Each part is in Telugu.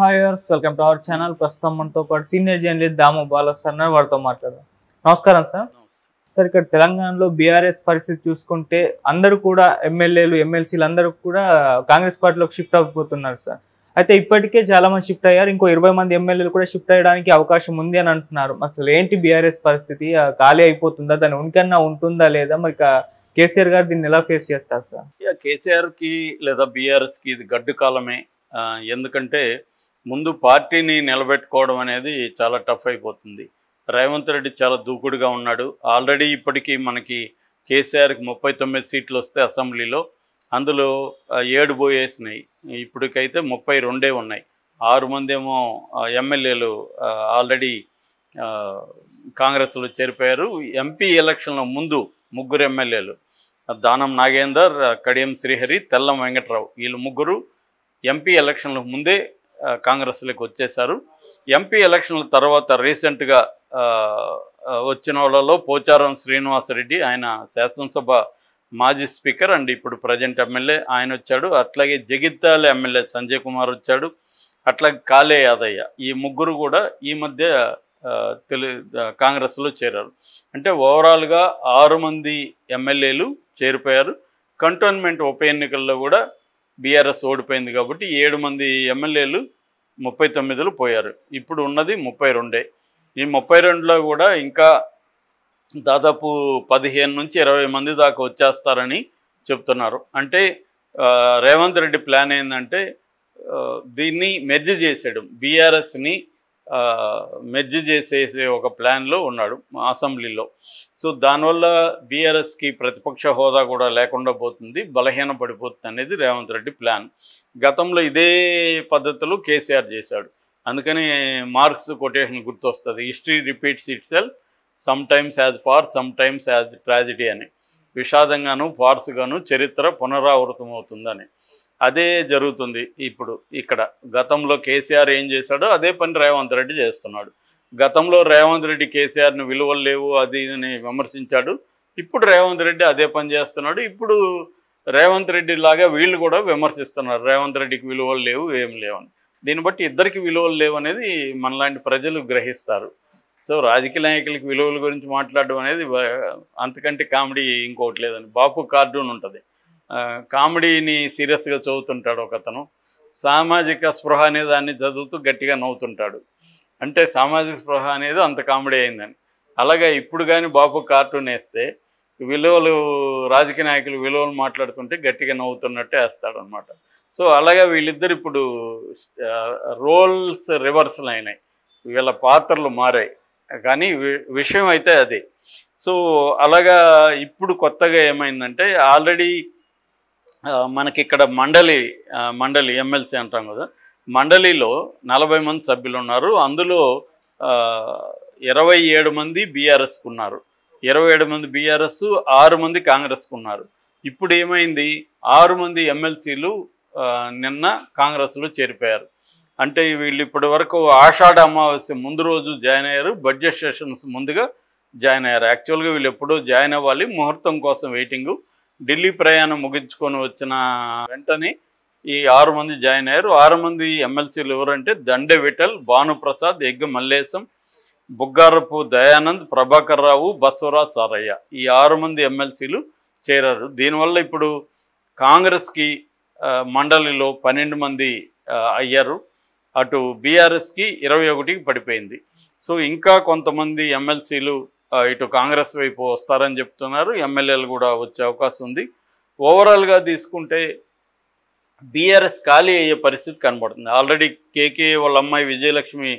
హాయర్స్ వెల్కమ్ టు అవర్ ఛానల్ ప్రస్తుతం మనతో పాటు సీనియర్ జర్నలిస్ట్ దాము సార్ అన్న వారితో మాట్లాడారు నమస్కారం సార్ సార్ ఇక్కడ తెలంగాణలో బీఆర్ఎస్ పరిస్థితి చూసుకుంటే అందరూ కూడా ఎమ్మెల్యేలు ఎమ్మెల్సీలు అందరూ కూడా కాంగ్రెస్ పార్టీలోకి షిఫ్ట్ అవ్వబోతున్నారు సార్ అయితే ఇప్పటికే చాలా మంది షిఫ్ట్ అయ్యారు ఇంకో ఇరవై మంది ఎమ్మెల్యేలు కూడా షిఫ్ట్ అయ్యడానికి అవకాశం ఉంది అని అంటున్నారు అసలు ఏంటి బీఆర్ఎస్ పరిస్థితి ఖాళీ అయిపోతుందా దాని ఉనికన్నా ఉంటుందా లేదా మరి కేసీఆర్ గారు దీన్ని ఎలా ఫేస్ చేస్తారు సార్ కేసీఆర్ కి లేదా కి ఇది గడ్డు కాలమే ఎందుకంటే ముందు పార్టీని నిలబెట్టుకోవడం అనేది చాలా టఫ్ అయిపోతుంది రేవంత్ రెడ్డి చాలా దూకుడుగా ఉన్నాడు ఆల్రెడీ ఇప్పటికీ మనకి కేసీఆర్కి ముప్పై తొమ్మిది సీట్లు వస్తే అసెంబ్లీలో అందులో ఏడు పోయేసినాయి ఇప్పటికైతే ముప్పై రెండే ఉన్నాయి ఆరు మంది ఏమో ఎమ్మెల్యేలు ఆల్రెడీ కాంగ్రెస్లో చేరిపోయారు ఎంపీ ఎలక్షన్ల ముందు ముగ్గురు ఎమ్మెల్యేలు దానం నాగేందర్ కడియం శ్రీహరి తెల్లం వెంకట్రావు వీళ్ళు ముగ్గురు ఎంపీ ఎలక్షన్లకు ముందే కాంగ్రెస్లోకి వచ్చేశారు ఎంపీ ఎలక్షన్ల తర్వాత రీసెంట్గా వచ్చిన వాళ్ళలో పోచారం శ్రీనివాసరెడ్డి ఆయన శాసనసభ మాజీ స్పీకర్ అండ్ ఇప్పుడు ప్రజెంట్ ఎమ్మెల్యే ఆయన వచ్చాడు అట్లాగే జగిత్యాల ఎమ్మెల్యే సంజయ్ కుమార్ వచ్చాడు అట్లాగే కాలే యాదయ్య ఈ ముగ్గురు కూడా ఈ మధ్య తెలు కాంగ్రెస్లో చేరారు అంటే ఓవరాల్గా ఆరు మంది ఎమ్మెల్యేలు చేరిపోయారు కంటోన్మెంట్ ఉప ఎన్నికల్లో కూడా బీఆర్ఎస్ ఓడిపోయింది కాబట్టి ఏడు మంది ఎమ్మెల్యేలు ముప్పై తొమ్మిదిలో పోయారు ఇప్పుడు ఉన్నది ముప్పై రెండే ఈ ముప్పై రెండులో కూడా ఇంకా దాదాపు పదిహేను నుంచి ఇరవై మంది దాకా వచ్చేస్తారని చెప్తున్నారు అంటే రేవంత్ రెడ్డి ప్లాన్ ఏంటంటే దీన్ని మెర్జ్ చేసేయడం బీఆర్ఎస్ని మెర్జ్ చేసేసే ఒక ప్లాన్లో ఉన్నాడు అసెంబ్లీలో సో దానివల్ల బీఆర్ఎస్కి ప్రతిపక్ష హోదా కూడా లేకుండా పోతుంది బలహీన పడిపోతుంది అనేది రేవంత్ రెడ్డి ప్లాన్ గతంలో ఇదే పద్ధతిలో కేసీఆర్ చేశాడు అందుకని మార్క్స్ కొటేషన్ గుర్తొస్తుంది history repeats itself sometimes as par sometimes as tragedy అని విషాదంగాను ఫార్స్గాను చరిత్ర పునరావృతం అవుతుందని అదే జరుగుతుంది ఇప్పుడు ఇక్కడ గతంలో కేసీఆర్ ఏం చేశాడో అదే పని రేవంత్ రెడ్డి చేస్తున్నాడు గతంలో రేవంత్ రెడ్డి కేసీఆర్ని విలువలు లేవు అది అని విమర్శించాడు ఇప్పుడు రేవంత్ రెడ్డి అదే పని చేస్తున్నాడు ఇప్పుడు రేవంత్ రెడ్డి లాగా వీళ్ళు కూడా విమర్శిస్తున్నారు రేవంత్ రెడ్డికి విలువలు లేవు ఏం లేవని దీన్ని బట్టి ఇద్దరికి విలువలు లేవు అనేది మనలాంటి ప్రజలు గ్రహిస్తారు సో రాజకీయ నాయకులకి విలువల గురించి మాట్లాడడం అనేది అంతకంటే కామెడీ ఇంకోటి లేదని బాపు కార్టూన్ ఉంటుంది కామెడీని సీరియస్గా చదువుతుంటాడు ఒక అతను సామాజిక స్పృహ అనే దాన్ని చదువుతూ గట్టిగా నవ్వుతుంటాడు అంటే సామాజిక స్పృహ అనేది అంత కామెడీ అయిందని అలాగే ఇప్పుడు కానీ బాబు కార్టూన్ వేస్తే విలువలు రాజకీయ నాయకులు విలువలు మాట్లాడుతుంటే గట్టిగా నవ్వుతున్నట్టే అనమాట సో అలాగే వీళ్ళిద్దరు ఇప్పుడు రోల్స్ రివర్సల్ అయినాయి వీళ్ళ పాత్రలు మారాయి కానీ విషయం అయితే అది సో అలాగా ఇప్పుడు కొత్తగా ఏమైందంటే ఆల్రెడీ మనకి ఇక్కడ మండలి మండలి ఎమ్మెల్సీ అంటాం కదా మండలిలో నలభై మంది సభ్యులు ఉన్నారు అందులో ఇరవై ఏడు మంది బీఆర్ఎస్కు ఉన్నారు ఇరవై ఏడు మంది బీఆర్ఎస్ ఆరు మంది కాంగ్రెస్కు ఉన్నారు ఇప్పుడు ఏమైంది ఆరు మంది ఎమ్మెల్సీలు నిన్న కాంగ్రెస్లో చేరిపోయారు అంటే వీళ్ళు ఇప్పటి వరకు ఆషాఢ అమావాస్య ముందు రోజు జాయిన్ అయ్యారు బడ్జెట్ సెషన్స్ ముందుగా జాయిన్ అయ్యారు యాక్చువల్గా వీళ్ళు ఎప్పుడూ జాయిన్ అవ్వాలి ముహూర్తం కోసం వెయిటింగు ఢిల్లీ ప్రయాణం ముగించుకొని వచ్చిన వెంటనే ఈ ఆరు మంది జాయిన్ అయ్యారు ఆరు మంది ఎమ్మెల్సీలు ఎవరంటే దండె విఠల్ భానుప్రసాద్ ఎగ్గు మల్లేశం బుగ్గారపు దయానంద్ ప్రభాకర్ రావు బసవరాజ్ సారయ్య ఈ ఆరు మంది ఎమ్మెల్సీలు చేరారు దీనివల్ల ఇప్పుడు కాంగ్రెస్కి మండలిలో పన్నెండు మంది అయ్యారు అటు బీఆర్ఎస్కి ఇరవై ఒకటికి పడిపోయింది సో ఇంకా కొంతమంది ఎమ్మెల్సీలు ఇటు కాంగ్రెస్ వైపు వస్తారని చెప్తున్నారు ఎమ్మెల్యేలు కూడా వచ్చే అవకాశం ఉంది ఓవరాల్గా తీసుకుంటే బీఆర్ఎస్ ఖాళీ అయ్యే పరిస్థితి కనబడుతుంది ఆల్రెడీ కేకే వాళ్ళ అమ్మాయి విజయలక్ష్మి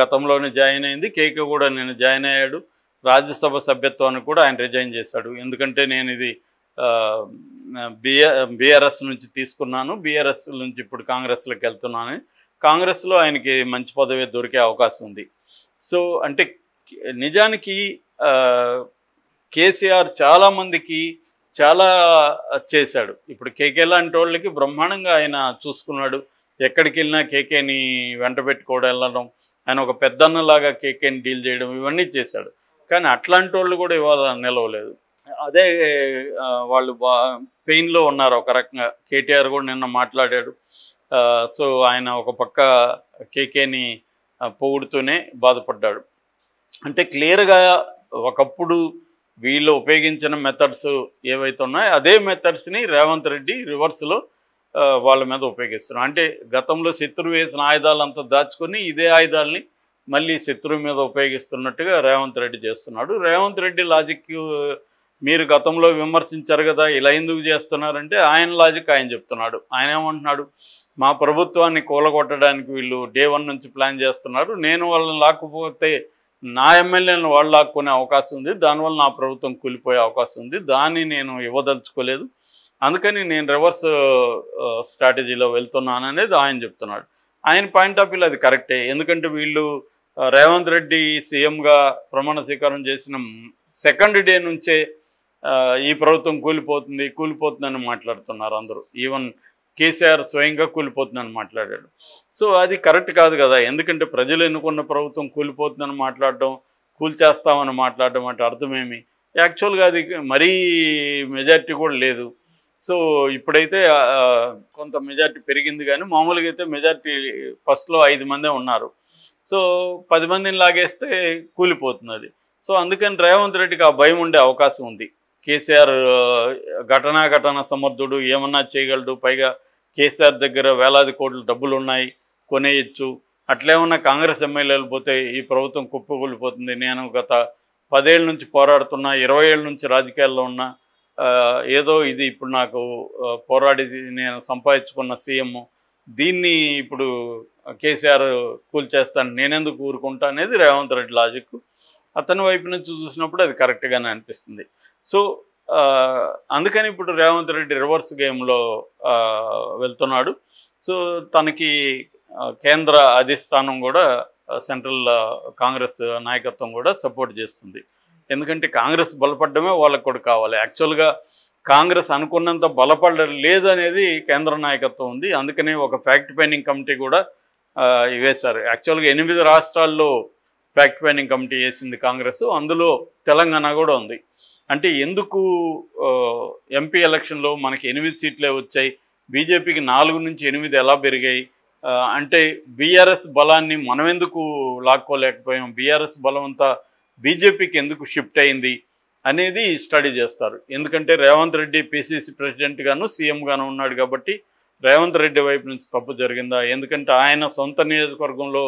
గతంలోనే జాయిన్ అయింది కేకే కూడా నేను జాయిన్ అయ్యాడు రాజ్యసభ సభ్యత్వాన్ని కూడా ఆయన రిజైన్ చేశాడు ఎందుకంటే నేను ఇది బిఆర్ బీఆర్ఎస్ నుంచి తీసుకున్నాను బీఆర్ఎస్ నుంచి ఇప్పుడు కాంగ్రెస్లోకి వెళ్తున్నాను కాంగ్రెస్లో ఆయనకి మంచి పదవి దొరికే అవకాశం ఉంది సో అంటే నిజానికి కేసీఆర్ చాలామందికి చాలా చేశాడు ఇప్పుడు కేకే లాంటి వాళ్ళకి బ్రహ్మాండంగా ఆయన చూసుకున్నాడు ఎక్కడికి వెళ్ళినా కేకేని వెంట పెట్టుకోవడం వెళ్ళడం ఆయన ఒక పెద్దన్నలాగా కేకేని డీల్ చేయడం ఇవన్నీ చేశాడు కానీ అట్లాంటి వాళ్ళు కూడా ఇవాళ నిలవలేదు అదే వాళ్ళు బా పెయిన్లో ఉన్నారు ఒక రకంగా కేటీఆర్ కూడా నిన్న మాట్లాడాడు సో ఆయన ఒక పక్క కేకేని పొగుడుతూనే బాధపడ్డాడు అంటే క్లియర్గా ఒకప్పుడు వీళ్ళు ఉపయోగించిన మెథడ్స్ ఏవైతే ఉన్నాయో అదే మెథడ్స్ని రేవంత్ రెడ్డి రివర్స్లో వాళ్ళ మీద ఉపయోగిస్తున్నారు అంటే గతంలో శత్రువు వేసిన ఆయుధాలంతా దాచుకొని ఇదే ఆయుధాలని మళ్ళీ శత్రువు మీద ఉపయోగిస్తున్నట్టుగా రేవంత్ రెడ్డి చేస్తున్నాడు రేవంత్ రెడ్డి లాజిక్ మీరు గతంలో విమర్శించారు కదా ఇలా ఎందుకు చేస్తున్నారంటే ఆయన లాజిక్ ఆయన చెప్తున్నాడు ఆయన ఏమంటున్నాడు మా ప్రభుత్వాన్ని కూలగొట్టడానికి వీళ్ళు డే వన్ నుంచి ప్లాన్ చేస్తున్నారు నేను వాళ్ళని లాక్కుపోతే నా ఎమ్మెల్యేలను వాళ్ళు లాక్కునే అవకాశం ఉంది దానివల్ల నా ప్రభుత్వం కూలిపోయే అవకాశం ఉంది దాన్ని నేను ఇవ్వదలుచుకోలేదు అందుకని నేను రివర్స్ స్ట్రాటజీలో వెళ్తున్నాననేది ఆయన చెప్తున్నాడు ఆయన పాయింట్ ఆఫ్ వ్యూలో అది కరెక్టే ఎందుకంటే వీళ్ళు రేవంత్ రెడ్డి సీఎంగా ప్రమాణ స్వీకారం చేసిన సెకండ్ డే నుంచే ఈ ప్రభుత్వం కూలిపోతుంది కూలిపోతుందని మాట్లాడుతున్నారు అందరూ ఈవెన్ కేసీఆర్ స్వయంగా కూలిపోతుందని మాట్లాడాడు సో అది కరెక్ట్ కాదు కదా ఎందుకంటే ప్రజలు ఎన్నుకున్న ప్రభుత్వం కూలిపోతుందని మాట్లాడడం కూల్చేస్తామని మాట్లాడటం అంటే అర్థమేమి యాక్చువల్గా అది మరీ మెజార్టీ కూడా లేదు సో ఇప్పుడైతే కొంత మెజార్టీ పెరిగింది కానీ మామూలుగా అయితే మెజార్టీ ఫస్ట్లో ఐదు మందే ఉన్నారు సో పది మందిని లాగేస్తే కూలిపోతున్నది సో అందుకని రేవంత్ రెడ్డికి ఆ భయం ఉండే అవకాశం ఉంది కేసీఆర్ ఘటనా ఘటన సమర్థుడు ఏమన్నా చేయగలడు పైగా కేసీఆర్ దగ్గర వేలాది కోట్లు డబ్బులు ఉన్నాయి కొనేయచ్చు అట్లే ఉన్న కాంగ్రెస్ ఎమ్మెల్యేలు పోతే ఈ ప్రభుత్వం కుప్పకూలిపోతుంది నేను గత పదేళ్ళ నుంచి పోరాడుతున్నా ఇరవై ఏళ్ళ నుంచి రాజకీయాల్లో ఉన్నా ఏదో ఇది ఇప్పుడు నాకు పోరాడి నేను సంపాదించుకున్న సీఎం దీన్ని ఇప్పుడు కేసీఆర్ కూల్చేస్తాను నేనెందుకు ఊరుకుంటా అనేది రేవంత్ రెడ్డి లాజిక్ అతని వైపు నుంచి చూసినప్పుడు అది కరెక్ట్గానే అనిపిస్తుంది సో అందుకని ఇప్పుడు రేవంత్ రెడ్డి రివర్స్ గేమ్లో వెళ్తున్నాడు సో తనకి కేంద్ర అధిష్టానం కూడా సెంట్రల్ కాంగ్రెస్ నాయకత్వం కూడా సపోర్ట్ చేస్తుంది ఎందుకంటే కాంగ్రెస్ బలపడమే వాళ్ళకు కూడా కావాలి యాక్చువల్గా కాంగ్రెస్ అనుకున్నంత బలపడలేదు అనేది కేంద్ర నాయకత్వం ఉంది అందుకనే ఒక ఫ్యాక్ట్ ఫైండింగ్ కమిటీ కూడా వేశారు యాక్చువల్గా ఎనిమిది రాష్ట్రాల్లో ఫ్యాక్ట్ ఫైండింగ్ కమిటీ వేసింది కాంగ్రెస్ అందులో తెలంగాణ కూడా ఉంది అంటే ఎందుకు ఎంపీ ఎలక్షన్లో మనకి ఎనిమిది సీట్లే వచ్చాయి బీజేపీకి నాలుగు నుంచి ఎనిమిది ఎలా పెరిగాయి అంటే బీఆర్ఎస్ బలాన్ని మనం ఎందుకు లాక్కోలేకపోయాం బీఆర్ఎస్ బలం అంతా బీజేపీకి ఎందుకు షిఫ్ట్ అయింది అనేది స్టడీ చేస్తారు ఎందుకంటే రేవంత్ రెడ్డి పిసిసి ప్రెసిడెంట్గాను సీఎంగాను ఉన్నాడు కాబట్టి రేవంత్ రెడ్డి వైపు నుంచి తప్పు జరిగిందా ఎందుకంటే ఆయన సొంత నియోజకవర్గంలో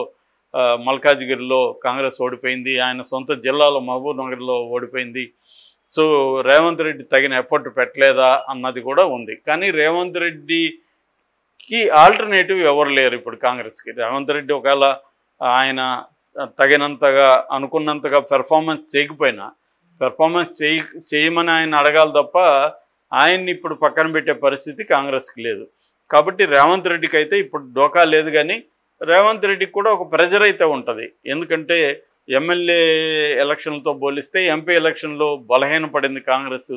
మల్కాజ్గిరిలో కాంగ్రెస్ ఓడిపోయింది ఆయన సొంత జిల్లాలో మహబూబ్ నగర్లో ఓడిపోయింది సో రేవంత్ రెడ్డి తగిన ఎఫర్ట్ పెట్టలేదా అన్నది కూడా ఉంది కానీ రేవంత్ రెడ్డికి ఆల్టర్నేటివ్ ఎవరు లేరు ఇప్పుడు కాంగ్రెస్కి రేవంత్ రెడ్డి ఒకవేళ ఆయన తగినంతగా అనుకున్నంతగా పెర్ఫార్మెన్స్ చేయకపోయినా పెర్ఫార్మెన్స్ చేయమని ఆయన అడగాలి తప్ప ఆయన్ని ఇప్పుడు పక్కన పెట్టే పరిస్థితి కాంగ్రెస్కి లేదు కాబట్టి రేవంత్ రెడ్డికి అయితే ఇప్పుడు డోకా లేదు కానీ రేవంత్ రెడ్డికి కూడా ఒక ప్రెజర్ అయితే ఉంటుంది ఎందుకంటే ఎమ్మెల్యే ఎలక్షన్లతో పోలిస్తే ఎంపీ ఎలక్షన్లో బలహీనపడింది కాంగ్రెస్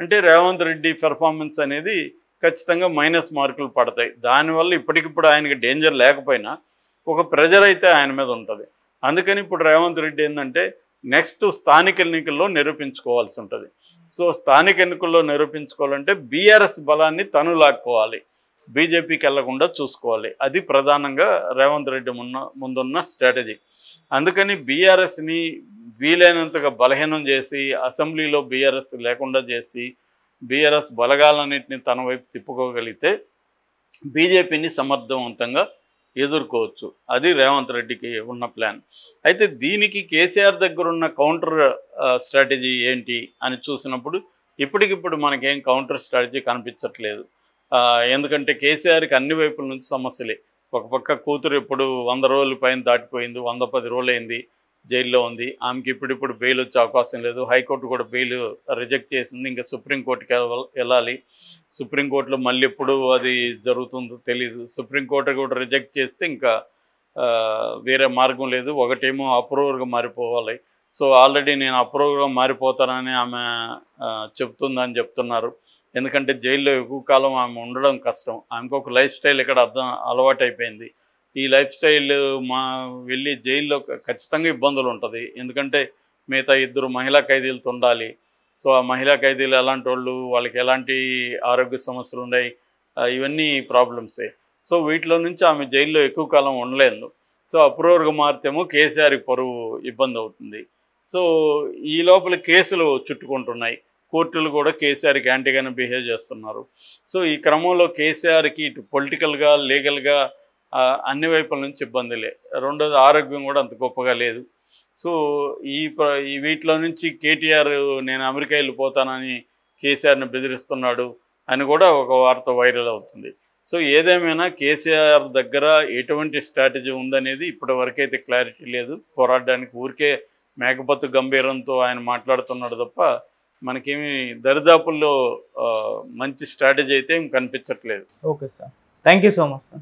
అంటే రేవంత్ రెడ్డి పెర్ఫార్మెన్స్ అనేది ఖచ్చితంగా మైనస్ మార్కులు పడతాయి దానివల్ల ఇప్పటికిప్పుడు ఆయనకి డేంజర్ లేకపోయినా ఒక ప్రెజర్ అయితే ఆయన మీద ఉంటుంది అందుకని ఇప్పుడు రేవంత్ రెడ్డి ఏంటంటే నెక్స్ట్ స్థానిక ఎన్నికల్లో నిరూపించుకోవాల్సి ఉంటుంది సో స్థానిక ఎన్నికల్లో నిరూపించుకోవాలంటే బీఆర్ఎస్ బలాన్ని తను లాక్కోవాలి బీజేపీకి వెళ్లకుండా చూసుకోవాలి అది ప్రధానంగా రేవంత్ రెడ్డి ఉన్న ముందున్న స్ట్రాటజీ అందుకని బీఆర్ఎస్ని వీలైనంతగా బలహీనం చేసి అసెంబ్లీలో బీఆర్ఎస్ లేకుండా చేసి బీఆర్ఎస్ బలగాలన్నింటినీ తన వైపు తిప్పుకోగలిగితే బీజేపీని సమర్థవంతంగా ఎదుర్కోవచ్చు అది రేవంత్ రెడ్డికి ఉన్న ప్లాన్ అయితే దీనికి కేసీఆర్ దగ్గర ఉన్న కౌంటర్ స్ట్రాటజీ ఏంటి అని చూసినప్పుడు ఇప్పటికిప్పుడు మనకేం కౌంటర్ స్ట్రాటజీ కనిపించట్లేదు ఎందుకంటే కేసీఆర్కి అన్ని వైపుల నుంచి సమస్యలే ఒక పక్క కూతురు ఇప్పుడు వంద రోజుల పైన దాటిపోయింది వంద పది రోజులు అయింది జైల్లో ఉంది ఆమెకి ఇప్పుడు ఇప్పుడు బెయిల్ వచ్చే అవకాశం లేదు హైకోర్టు కూడా బెయిల్ రిజెక్ట్ చేసింది ఇంకా సుప్రీంకోర్టుకి వెళ్ళాలి సుప్రీంకోర్టులో మళ్ళీ ఎప్పుడు అది జరుగుతుందో తెలియదు సుప్రీంకోర్టు కూడా రిజెక్ట్ చేస్తే ఇంకా వేరే మార్గం లేదు ఒకటేమో అప్రూవర్గా మారిపోవాలి సో ఆల్రెడీ నేను అప్రూవర్గా మారిపోతానని ఆమె చెప్తుందని చెప్తున్నారు ఎందుకంటే జైల్లో ఎక్కువ కాలం ఆమె ఉండడం కష్టం ఆమెకు ఒక లైఫ్ స్టైల్ ఇక్కడ అర్థం అలవాటైపోయింది ఈ లైఫ్ స్టైల్ మా వెళ్ళి జైల్లో ఖచ్చితంగా ఇబ్బందులు ఉంటుంది ఎందుకంటే మిగతా ఇద్దరు మహిళా ఖైదీలతో ఉండాలి సో ఆ మహిళా ఖైదీలు ఎలాంటి వాళ్ళు వాళ్ళకి ఎలాంటి ఆరోగ్య సమస్యలు ఉన్నాయి ఇవన్నీ ప్రాబ్లమ్సే సో వీటిలో నుంచి ఆమె జైల్లో ఎక్కువ కాలం ఉండలేదు సో అప్రూవర్గా మారితేమో కేసీఆర్కి పరువు ఇబ్బంది అవుతుంది సో ఈ లోపల కేసులు చుట్టుకుంటున్నాయి కోర్టులు కూడా కేసీఆర్కి యాంటీగానే బిహేవ్ చేస్తున్నారు సో ఈ క్రమంలో కేసీఆర్కి ఇటు పొలిటికల్గా లీగల్గా అన్ని వైపుల నుంచి ఇబ్బందులే రెండోది ఆరోగ్యం కూడా అంత గొప్పగా లేదు సో ఈ ఈ వీటిలో నుంచి కేటీఆర్ నేను అమెరికా వెళ్ళిపోతానని కేసీఆర్ని బెదిరిస్తున్నాడు అని కూడా ఒక వార్త వైరల్ అవుతుంది సో ఏదేమైనా కేసీఆర్ దగ్గర ఎటువంటి స్ట్రాటజీ ఉందనేది ఇప్పటి వరకైతే క్లారిటీ లేదు పోరాడడానికి ఊరికే మేకపత్తు గంభీరంతో ఆయన మాట్లాడుతున్నాడు తప్ప మనకేమి దరిదాపుల్లో మంచి స్ట్రాటజీ అయితే కనిపించట్లేదు okay sir thank so much